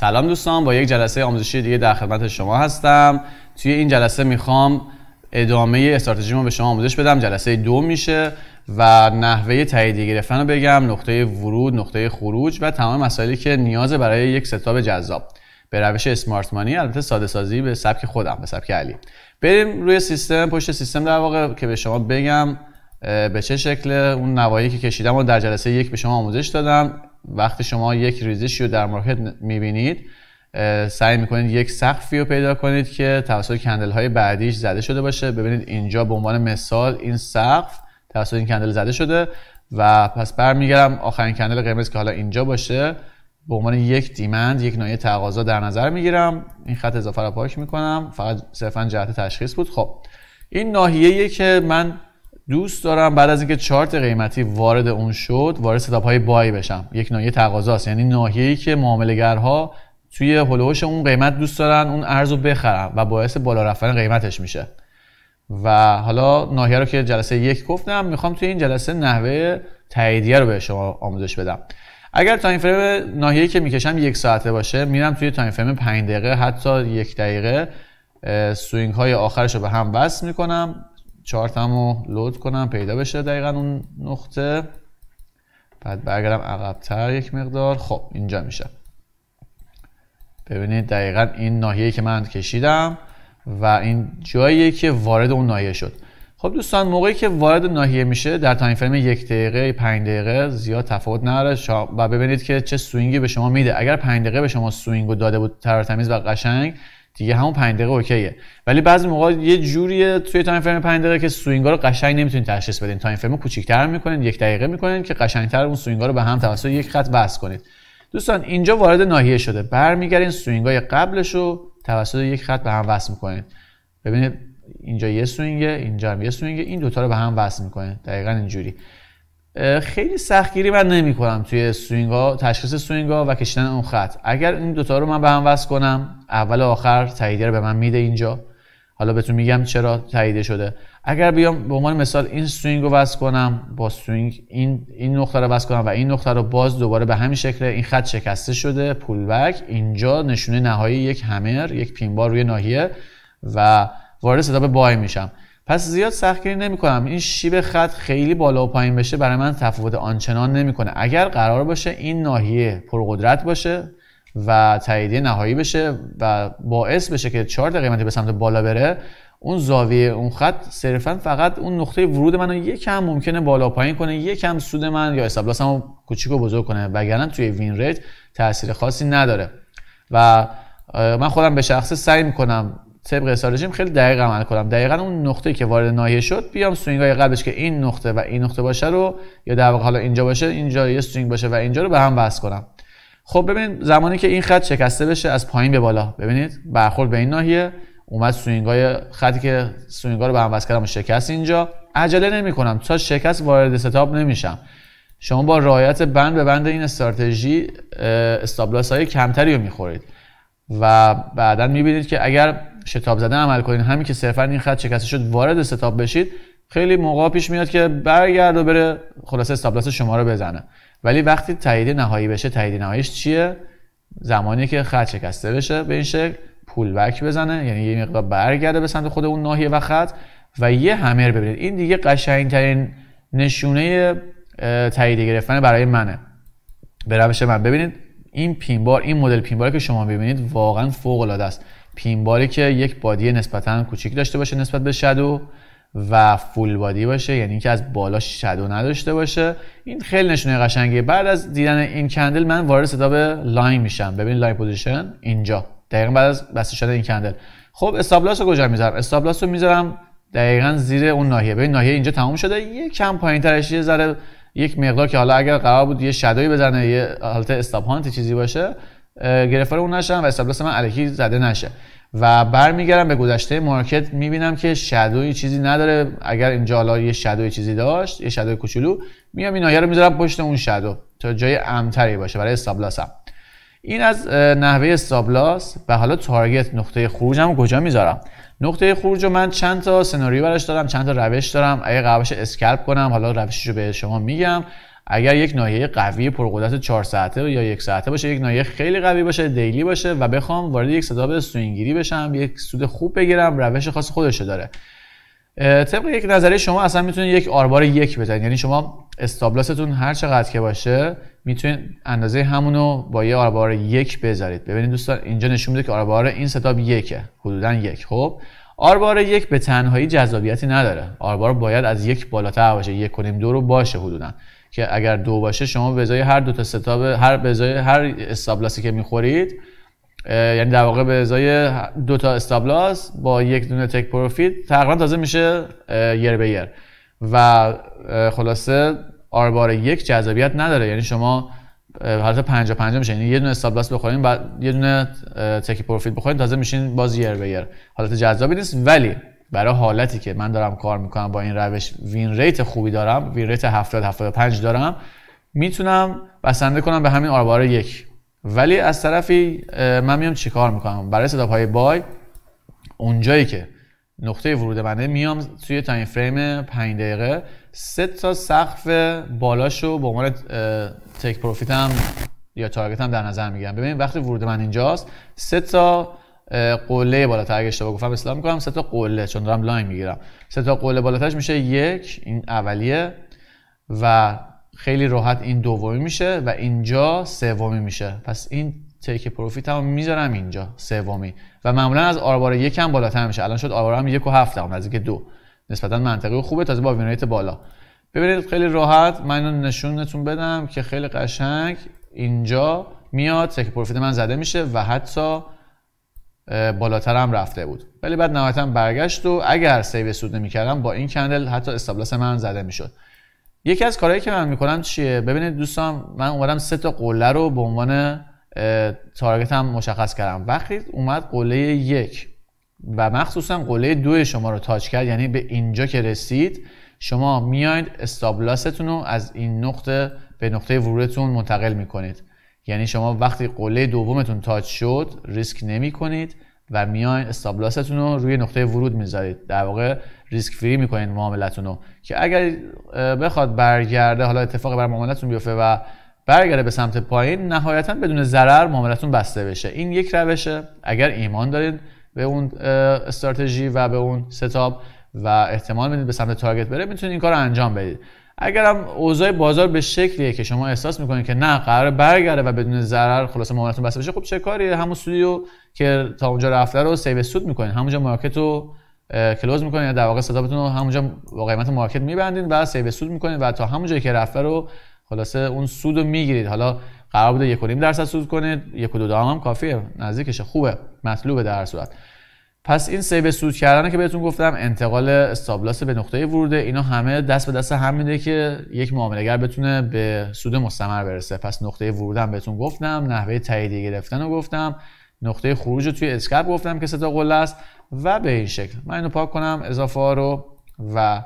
سلام دوستان با یک جلسه آموزشی دیگه در خدمت شما هستم توی این جلسه میخوام ادامه استراتژیمو به شما آموزش بدم جلسه دو میشه و نحوه تاییدی گرفتن رو بگم نقطه ورود نقطه خروج و تمام مسائلی که نیاز برای یک ستاب جذاب به روش اسمارت مانی البته ساده سازی به سبک خودم به سبک علی بریم روی سیستم پشت سیستم در واقع که به شما بگم به چه شکل اون نوایی که کشیدم و در جلسه یک به شما آموزش دادم وقتی شما یک ریزشی رو در مارکت میبینید سعی میکنید یک سقفی رو پیدا کنید که توسط کندل های بعدیش زده شده باشه ببینید اینجا به عنوان مثال این سقف توسط این کندل زده شده و پس برمیگردم آخرین کندل قرمز که حالا اینجا باشه به عنوان یک دیمند یک نایه تقاضا در نظر میگیرم این خط اضافه رو پاک میکنم فقط صرفا جهت تشخیص بود خب این ناحیه‌ای که من دوست دارم بعد از اینکه چارت قیمتی وارد اون شد وارد ستاپ های بای بشم یک ناحیه تقاضاست یعنی ای که گرها توی هولوش اون قیمت دوست دارن اون ارز رو بخرن و باعث بالا رفتن قیمتش میشه و حالا ناحیه رو که جلسه یک گفتم میخوام توی این جلسه نحوه تاییدیه رو به شما آموزش بدم اگر تایم فریم ناحیه‌ای که میکشم یک ساعته باشه میرم توی تایم فریم 5 دقیقه حتی یک دقیقه سوینگ های آخرش رو به هم وصل میکنم چارتم رو لود کنم پیدا بشه دقیقا اون نقطه بعد برگردم عقبتر یک مقدار خب اینجا میشه ببینید دقیقا این ناحیه که من کشیدم و این جاییه که وارد اون ناحیه شد خب دوستان موقعی که وارد ناحیه میشه در تایم فریم یک دقیقه 5 دقیقه زیاد تفاوت نداره و ببینید که چه سوینگی به شما میده اگر 5 دقیقه به شما سوینگ داده بود تر تمیز و قشنگ دیگه همون 5 دقیقه اوکیه ولی بعضی موقع یه جوریه توی تایم فریم 5 دقیقه که سوینگا رو قشنگ نمیتونید تشخیص بدین تایم فریم کوچیک‌تر میکنین یک دقیقه میکنین که قشنگ‌تر اون سوینگا رو به هم توسط یک خط وصل کنید دوستان اینجا وارد ناحیه شده برمیگردین سوینگای قبلش رو توسط یک خط به هم وصل می‌کنین ببینید اینجا یه سوینگه اینجا هم یه سوینگه این دوتا رو به هم وصل میکنه دقیقاً اینجوری خیلی سختگیری من نمی کنم توی سوینگا تشخیص سوینگ‌ها و کشیدن اون خط اگر این دوتا رو من به هم وصل کنم اول و آخر تاییدیه رو به من میده اینجا حالا بهتون میگم چرا تاییده شده اگر بیام به عنوان مثال این سوینگ رو وصل کنم با سوینگ این این نقطه رو وصل کنم و این نقطه رو باز دوباره به همین شکل این خط شکسته شده پول بک اینجا نشونه نهایی یک همر یک پینبار روی ناحیه و وارد به بای میشم پس زیاد سختگیری نمیکنم این شیب خط خیلی بالا و پایین بشه برای من تفاوت آنچنان نمیکنه اگر قرار باشه این ناحیه پرقدرت باشه و تاییدیه نهایی بشه و باعث بشه که چارت قیمتی به سمت بالا بره اون زاویه اون خط صرفا فقط اون نقطه ورود منو یکم ممکنه بالا پایین کنه یکم سود من یا حساب لاسمو کوچیک و بزرگ کنه وگرنه توی وین ریت تاثیر خاصی نداره و من خودم به شخصه سعی میکنم طبق استراتژیم خیلی دقیق عمل کنم دقیقا اون نقطه که وارد ناحیه شد بیام سوینگ های قبلش که این نقطه و این نقطه باشه رو یا در واقع حالا اینجا باشه اینجا یه سوینگ باشه و اینجا رو به هم وصل کنم خب ببینید زمانی که این خط شکسته بشه از پایین به بالا ببینید برخورد به این ناحیه اومد سوینگ های خطی که سوینگ ها رو به هم وصل کردم شکست اینجا عجله نمی کنم تا شکست وارد ستاپ نمیشم شما با رعایت بند به بند این استراتژی استابلاس های کمتری رو میخورید و بعدا میبینید که اگر شتاب زده عمل کنین همین که صرفا این خط شکسته شد وارد ستاپ بشید خیلی موقع پیش میاد که برگرد و بره خلاصه استابلاس شما رو بزنه ولی وقتی تایید نهایی بشه تایید نهاییش چیه زمانی که خط شکسته بشه به این شکل پول بک بزنه یعنی یه مقدار برگرده به سمت خود اون ناحیه و خط و یه همر ببینید این دیگه ترین نشونه تایید گرفتن برای منه به روش من ببینید این پینبار این مدل پینبار که شما ببینید واقعا فوق العاده است پین باری که یک بادی نسبتا کوچیک داشته باشه نسبت به شدو و فول بادی باشه یعنی اینکه از بالا شدو نداشته باشه این خیلی نشونه قشنگی بعد از دیدن این کندل من وارد ستاپ لاین میشم ببین لاین پوزیشن اینجا دقیقا بعد از بسته شدن این کندل خب استابلاس رو کجا میذارم استابلاس رو میذارم دقیقا زیر اون ناحیه ببین ناحیه اینجا تموم شده یه کم پایین ترش یه یک مقدار که حالا اگر قرار بود یه شدوی بزنه یه حالت استاپ هانت چیزی باشه گرفتار اون نشم و استبلاس من علکی زده نشه و برمیگردم به گذشته مارکت میبینم که شادوی چیزی نداره اگر اینجا حالا یه شادوی چیزی داشت یه شادوی کوچولو میام این رو میذارم پشت اون شادو تا جای امتری باشه برای استابلاسم این از نحوه استابلاس و حالا تارگت نقطه خروجم کجا میذارم نقطه خروج رو من چند تا سناریو براش دارم چند تا روش دارم اگه قرارش اسکلپ کنم حالا روشش رو به شما میگم اگر یک ناحیه قوی پرقدرت 4 ساعته یا یک ساعته باشه یک ناحیه خیلی قوی باشه دیلی باشه و بخوام وارد یک صدا سوینگیری بشم یک سود خوب بگیرم روش خاص خودشو داره طبق یک نظری شما اصلا میتونید یک آربار یک بزنید یعنی شما استابلاستون هر چقدر که باشه میتونید اندازه همونو با یه آربار یک بذارید ببینید دوستان اینجا نشون میده که آربار این ستاب یکه حدودا یک خب آربار یک به تنهایی جذابیتی نداره آربار باید از یک بالاتر باشه یک کنیم دو رو باشه حدودا که اگر دو باشه شما به ازای هر دو تا ستاب هر به هر استابلاسی که میخورید یعنی در واقع به ازای دو تا استابلاس با یک دونه تک پروفیت تقریبا تازه میشه یر به یر و خلاصه بار یک جذابیت نداره یعنی شما حالت 50 50 میشه یعنی یه دونه استابلاس بخورین بعد یه دونه تک پروفیت بخورین تازه میشین باز یر به یر حالت جذابی نیست ولی برای حالتی که من دارم کار میکنم با این روش وین ریت خوبی دارم وین ریت 70 75 دارم میتونم بسنده کنم به همین آرباره یک ولی از طرفی من میام چیکار میکنم برای ستاپ های بای اونجایی که نقطه ورود بنده میام توی تایم فریم 5 دقیقه سه تا سقف بالاشو به با عنوان تک پروفیتم یا تارگتم در نظر میگیرم ببینید وقتی ورود من اینجاست سه تا قله بالاتر اگه اشتباه گفتم اصلاح میکنم سه تا قله چون دارم لاین میگیرم سه تا قله بالاترش میشه یک این اولیه و خیلی راحت این دومی میشه و اینجا سومی میشه پس این تیک پروفیت هم میذارم اینجا سومی و معمولا از آربار یک هم بالاتر میشه الان شد آربار هم یک و هفت هم نزدیک دو نسبتا منطقی و خوبه تازه با وینریت بالا ببینید خیلی راحت من اینو نشونتون بدم که خیلی قشنگ اینجا میاد تیک پروفیت من زده میشه و حتی بالاتر هم رفته بود ولی بعد نهایتا برگشت و اگر سیو سود نمیکردم با این کندل حتی استابلاس من زده میشد یکی از کارهایی که من میکنم چیه ببینید دوستان من اومدم سه تا قله رو به عنوان تارگت هم مشخص کردم وقتی اومد قله یک و مخصوصا قله دو شما رو تاچ کرد یعنی به اینجا که رسید شما میاید استابلاستون رو از این نقطه به نقطه ورودتون منتقل میکنید یعنی شما وقتی قله دومتون تاچ شد ریسک نمی کنید و میان استابلاستون رو روی نقطه ورود میذارید در واقع ریسک فری میکنید معاملتون رو که اگر بخواد برگرده حالا اتفاقی بر معاملتون بیفته و برگرده به سمت پایین نهایتا بدون ضرر معاملتون بسته بشه این یک روشه اگر ایمان دارید به اون استراتژی و به اون ستاب و احتمال میدید به سمت تارگت بره میتونید این کار رو انجام بدید اگر هم اوضاع بازار به شکلیه که شما احساس میکنید که نه قرار برگرده و بدون ضرر خلاصه معاملتون بسته بشه خب چه کاری همون سودی رو که تا اونجا رفته رو سیو سود میکنید همونجا مارکت رو کلوز میکنید یا در واقع صدابتون رو همونجا با قیمت مارکت میبندید و سیو سود میکنید و تا همونجا که رفته رو خلاصه اون سود رو میگیرید حالا قرار بوده 1.5 درصد سود کنید 1.2 هم کافیه نزدیکشه خوبه مطلوبه در صورت پس این سیب سود کردن که بهتون گفتم انتقال استابلاس به نقطه وروده اینا همه دست به دست هم میده که یک معاملهگر بتونه به سود مستمر برسه پس نقطه ورود هم بهتون گفتم نحوه تاییدیه گرفتن رو گفتم نقطه خروج رو توی اسکپ گفتم که ستا قله است و به این شکل من اینو پاک کنم اضافه ها رو و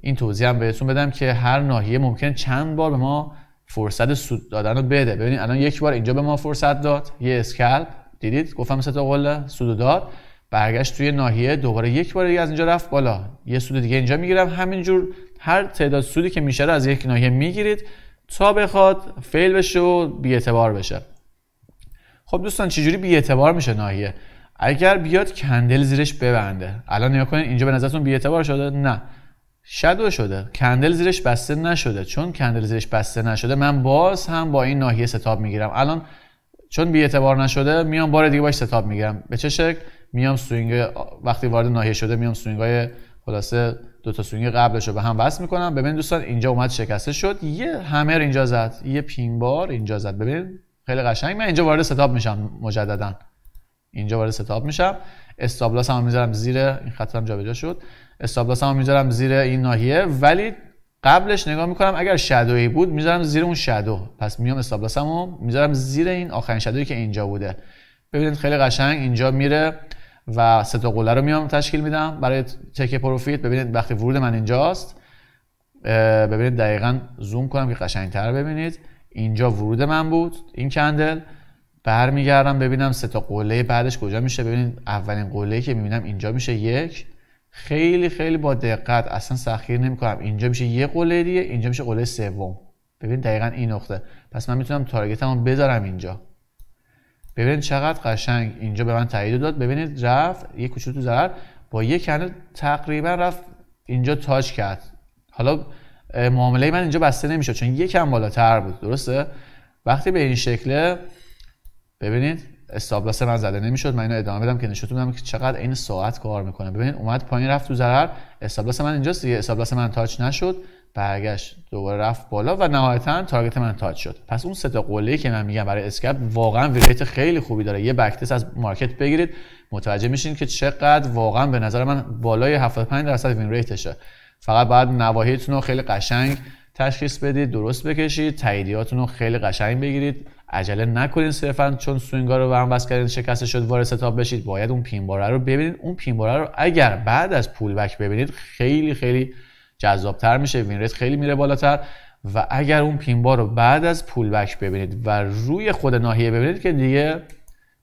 این توضیح هم بهتون بدم که هر ناحیه ممکن چند بار به ما فرصت سود دادن رو بده ببینید الان یک بار اینجا به ما فرصت داد یه اسکلپ دیدید گفتم سه قله سود داد برگشت توی ناحیه دوباره یک بار دیگه از اینجا رفت بالا یه سود دیگه اینجا میگیرم همینجور هر تعداد سودی که میشه از یک ناحیه میگیرید تا بخواد فیل بشه و اعتبار بشه خب دوستان چجوری اعتبار میشه ناحیه اگر بیاد کندل زیرش ببنده الان نیا کنید اینجا به نظرتون اعتبار شده نه شدو شده کندل زیرش بسته نشده چون کندل زیرش بسته نشده من باز هم با این ناحیه ستاب میگیرم الان چون اعتبار نشده میام بار دیگه باش ستاب میگیرم به چه شکل میام سوینگ وقتی وارد ناحیه شده میام سوینگای خلاصه دو تا سوینگ قبلش رو به هم وصل میکنم ببین دوستان اینجا اومد شکسته شد یه همر اینجا زد یه پین بار اینجا زد ببین خیلی قشنگ من اینجا وارد ستاپ میشم مجددا اینجا وارد ستاپ میشم استابلاس هم میذارم زیر این خطم جابجا شد استابلاس هم میذارم زیر این ناحیه ولی قبلش نگاه میکنم اگر شادویی بود میذارم زیر اون شادو پس میام استابلاسمو میذارم زیر این آخرین شادویی که اینجا بوده ببینید خیلی قشنگ اینجا میره و سه تا قله رو میام تشکیل میدم برای چک پروفیت ببینید وقتی ورود من اینجاست ببینید دقیقا زوم کنم که قشنگتر ببینید اینجا ورود من بود این کندل برمیگردم ببینم سه تا قله بعدش کجا میشه ببینید اولین قله که میبینم اینجا میشه یک خیلی خیلی با دقت اصلا سخیر کنم اینجا میشه یه قله دیگه اینجا میشه قله سوم ببین دقیقا این نقطه پس من میتونم تارگتمو بذارم اینجا ببینید چقدر قشنگ اینجا به من تایید داد ببینید رفت یک کوچولو تو ضرر با یک کنه تقریبا رفت اینجا تاچ کرد حالا معامله من اینجا بسته نمیشه چون یکم بالاتر بود درسته وقتی به این شکله ببینید استابلاس من زده نمیشد من اینو ادامه بدم که نشون بدم که چقدر این ساعت کار میکنه ببینید اومد پایین رفت تو ضرر استابلاس من اینجا دیگه استابلاس من تاچ نشد برگشت دوباره رفت بالا و نهایتا تارگت من تاچ شد پس اون سه تا قله که من میگم برای اسکپ واقعا ویریت خیلی خوبی داره یه بک از مارکت بگیرید متوجه میشین که چقدر واقعا به نظر من بالای 75 درصد وین ریتشه فقط باید نواحیتون رو خیلی قشنگ تشخیص بدید درست بکشید تاییدیاتون رو خیلی قشنگ بگیرید عجله نکنین صرفا چون سوینگا رو هم بس کردین شکسته شد وارد ستاپ بشید باید اون پینباره رو ببینید اون پینباره رو اگر بعد از پول بک ببینید خیلی خیلی جذابتر میشه ریت خیلی میره بالاتر و اگر اون بار رو بعد از پول بک ببینید و روی خود ناحیه ببینید که دیگه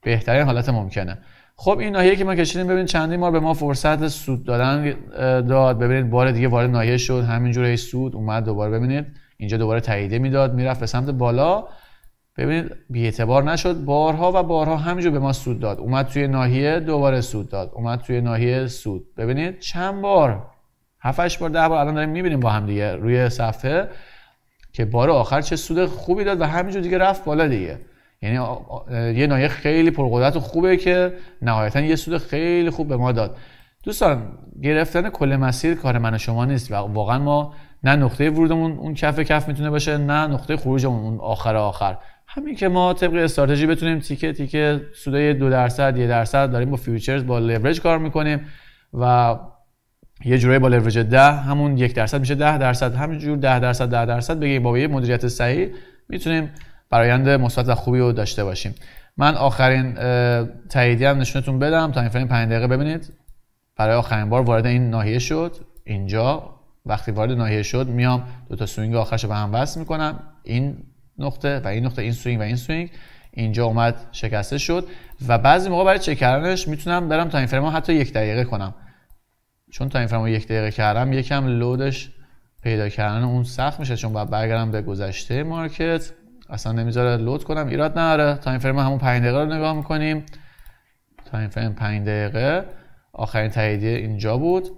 بهترین حالت ممکنه خب این ناحیه که ما کشیدیم ببینید چندین بار به ما فرصت سود دادن داد ببینید بار دیگه وارد ناحیه شد همینجوری سود اومد دوباره ببینید اینجا دوباره تاییده میداد میرفت به سمت بالا ببینید بی اعتبار نشد بارها و بارها همینجور به ما سود داد اومد توی ناحیه دوباره سود داد اومد توی ناحیه سود ببینید چند بار 7 بار 10 بار الان داریم میبینیم با هم دیگه روی صفحه که بار آخر چه سود خوبی داد و همینجور دیگه رفت بالا دیگه یعنی یه نایه خیلی پرقدرت و خوبه که نهایتا یه سود خیلی خوب به ما داد دوستان گرفتن کل مسیر کار من و شما نیست و واقعا ما نه نقطه ورودمون اون کف کف میتونه باشه نه نقطه خروجمون اون آخر آخر همین که ما طبق استراتژی بتونیم تیکه تیکه سودای دو درصد یه درصد داریم با فیوچرز با لورج کار میکنیم و یه جورایی با لورج 10 همون یک درصد میشه 10 درصد همینجور 10 درصد 10 درصد بگیم با یه مدیریت صحیح میتونیم برایند مثبت و خوبی رو داشته باشیم من آخرین تاییدی هم نشونتون بدم تا این فریم 5 دقیقه ببینید برای آخرین بار وارد این ناحیه شد اینجا وقتی وارد ناحیه شد میام دو تا سوینگ آخرش به هم وصل میکنم این نقطه و این نقطه این سوینگ و این سوینگ اینجا اومد شکسته شد و بعضی موقع برای چک کردنش میتونم برم تا این فریم حتی یک دقیقه کنم چون تا این یک دقیقه کردم یکم لودش پیدا کردن اون سخت میشه چون باید برگردم به گذشته مارکت اصلا نمیذاره لود کنم ایراد نداره این فریم همون 5 دقیقه رو نگاه میکنیم تایم فریم 5 دقیقه آخرین تاییدیه اینجا بود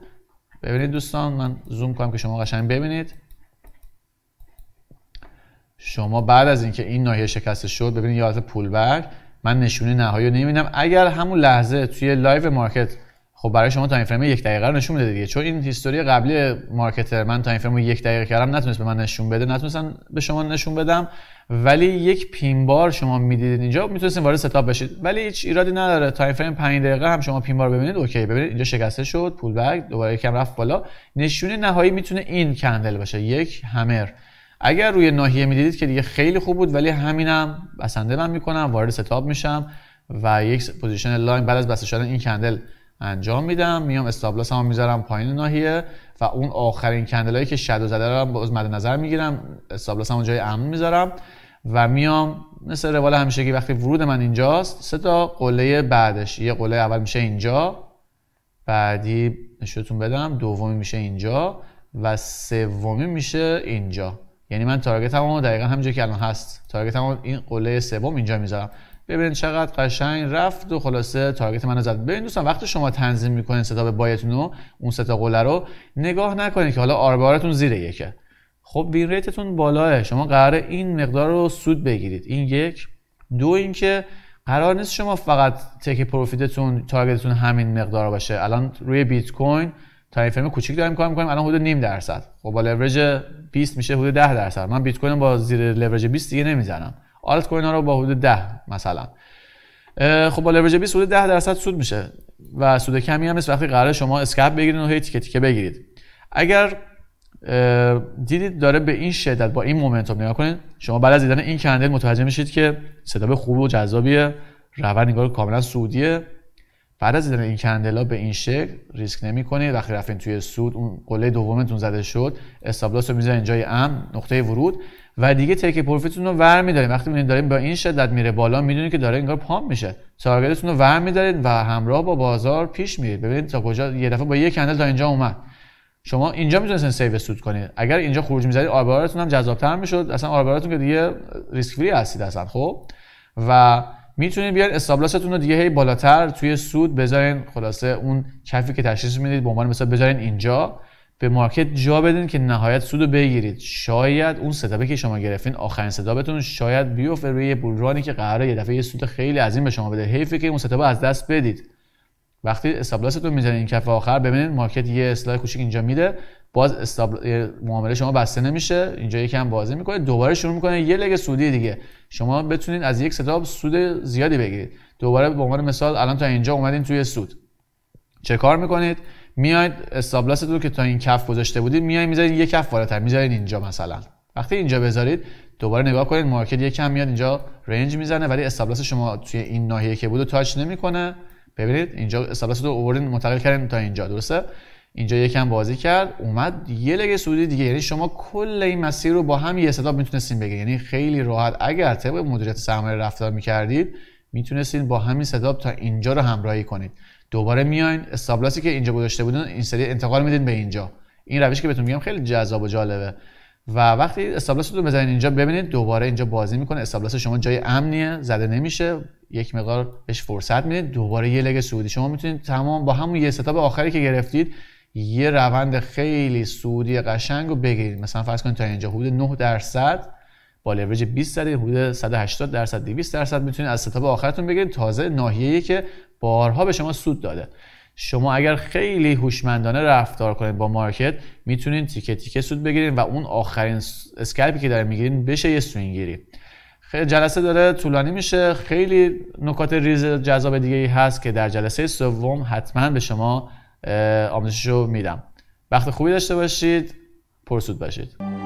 ببینید دوستان من زوم کنم که شما قشنگ ببینید شما بعد از اینکه این ناحیه شکست شد ببینید یادت پول برگ من نشونه نهایی رو نمیبینم اگر همون لحظه توی لایو مارکت خب برای شما تایم فریم یک دقیقه رو نشون میده دیگه چون این هیستوری قبلی مارکتر من تایم فریم یک دقیقه کردم نتونست به من نشون بده نتونستن به شما نشون بدم ولی یک پین بار شما میدیدید اینجا میتونستین وارد ستاپ بشید ولی هیچ ایرادی نداره تایم فریم 5 دقیقه هم شما پین بار ببینید اوکی ببینید اینجا شکسته شد پول بک دوباره یکم رفت بالا نشونه نهایی میتونه این کندل باشه یک همر اگر روی ناحیه میدیدید که دیگه خیلی خوب بود ولی همینم بسنده من میکنم وارد ستاپ میشم و یک پوزیشن لاین بعد از بسته شدن این کندل انجام میدم میام استابلاس هم میذارم پایین ناحیه و اون آخرین کندلایی که و زده رو باز مد نظر میگیرم استابلاس هم جای امن میذارم و میام مثل روال که وقتی ورود من اینجاست سه تا قله بعدش یه قله اول میشه اینجا بعدی نشونتون بدم دومی میشه اینجا و سومی میشه اینجا یعنی من تارگت هم دقیقا همینجا که الان هست تارگت هم این قله سوم اینجا میذارم ببینید چقدر قشنگ رفت و خلاصه تارگت منو زد ببین دوستان وقتی شما تنظیم میکنین به بایتون رو اون ستا قله رو نگاه نکنید که حالا آربارتون زیر یکه خب وین ریتتون بالاه شما قراره این مقدار رو سود بگیرید این یک دو اینکه قرار نیست شما فقط تک پروفیتتون تارگتتون همین مقدار باشه الان روی بیت کوین تایم فریم کوچیک داریم کار الان حدود نیم درصد خب با لورج 20 میشه حدود 10 درصد من بیت کوین با زیر لورج 20 دیگه نمیزنم آلت کوین ها رو با حدود 10 مثلا خب با لورج 20 حدود 10 درصد سود میشه و سود کمی هم است وقتی قرار شما اسکپ بگیرید و هی تیکه تیکه بگیرید اگر دیدید داره به این شدت با این مومنتوم نگاه کنید شما بعد از دیدن این کندل متوجه میشید که به خوب و جذابیه روند نگار کاملا سودیه بعد از دیدن این کندلا به این شکل ریسک نمی کنید وقتی رفتین توی سود اون قله دومتون زده شد استابلاس رو میذارین جای ام نقطه ورود و دیگه تیک پروفیتتون رو ور میدارید وقتی می‌بینید داریم با این شدت میره بالا میدونید که داره انگار پامپ میشه تارگتتون رو ور میدارید و همراه با بازار پیش میرید ببینید تا کجا یه دفعه با یک کندل تا اینجا اومد شما اینجا میتونستین سیو سود کنید اگر اینجا خروج میزدید آرباراتون هم جذابتر میشد اصلا آبراتون که دیگه ریسک فری هستید اصلا خب و میتونید بیاین استابلاستون رو دیگه هی بالاتر توی سود بذارین خلاصه اون کفی که تشخیص میدید به عنوان مثلا بذارین اینجا به مارکت جا بدین که نهایت سود رو بگیرید شاید اون ستبه که شما گرفتین آخرین ستابتون شاید بیفته روی بولرانی که قراره یه دفعه یه سود خیلی عظیم به شما بده حیفه که اون ستبه از دست بدید وقتی استابلاستون این کف آخر ببینید مارکت یه اصلاح کوچیک اینجا میده باز استابل... معامله شما بسته نمیشه اینجا یکم بازی میکنه دوباره شروع میکنه یه لگ سودی دیگه شما بتونید از یک ستاب سود زیادی بگیرید دوباره به عنوان مثال الان تا اینجا اومدین توی سود چه کار میکنید میاید استابلاس رو که تا این کف گذاشته بودید میاید میذارید یک کف بالاتر میذارید اینجا مثلا وقتی اینجا بذارید دوباره نگاه کنید مارکت یکم میاد اینجا رنج میزنه ولی استابلاس شما توی این ناحیه که بود تاچ نمیکنه ببینید اینجا استابلاس رو اوردن منتقل کردن تا اینجا درسته اینجا یکم بازی کرد اومد یه لگه سودی دیگه یعنی شما کل این مسیر رو با هم یه میتونستین بگیرید یعنی خیلی راحت اگر طبق مدیریت سرمایه رفتار میکردید میتونستین با همین ستاپ تا اینجا رو همراهی کنید دوباره میاین استابلاسی که اینجا گذاشته بودین این سری انتقال میدین به اینجا این روش که بهتون میگم خیلی جذاب و جالبه و وقتی استابلاس رو بزنین اینجا ببینید دوباره اینجا بازی میکنه استابلاس شما جای امنیه زده نمیشه یک مقدار بهش فرصت میدید دوباره یه لگ سعودی شما میتونید تمام با همون یه ستاپ آخری که گرفتید یه روند خیلی سعودی قشنگ رو بگیرید مثلا فرض کنید تا اینجا حدود 9 درصد با لورج 20 درصد حدود 180 درصد 200 درصد میتونید از ستاپ آخرتون بگیرید تازه ناحیه‌ای که بارها به شما سود داده شما اگر خیلی هوشمندانه رفتار کنید با مارکت میتونید تیکه تیکه سود بگیرین و اون آخرین اسکلپی که داره میگیرین بشه یه سوینگیری جلسه داره طولانی میشه خیلی نکات ریز جذاب دیگه ای هست که در جلسه سوم حتما به شما آموزش رو میدم وقت خوبی داشته باشید پرسود باشید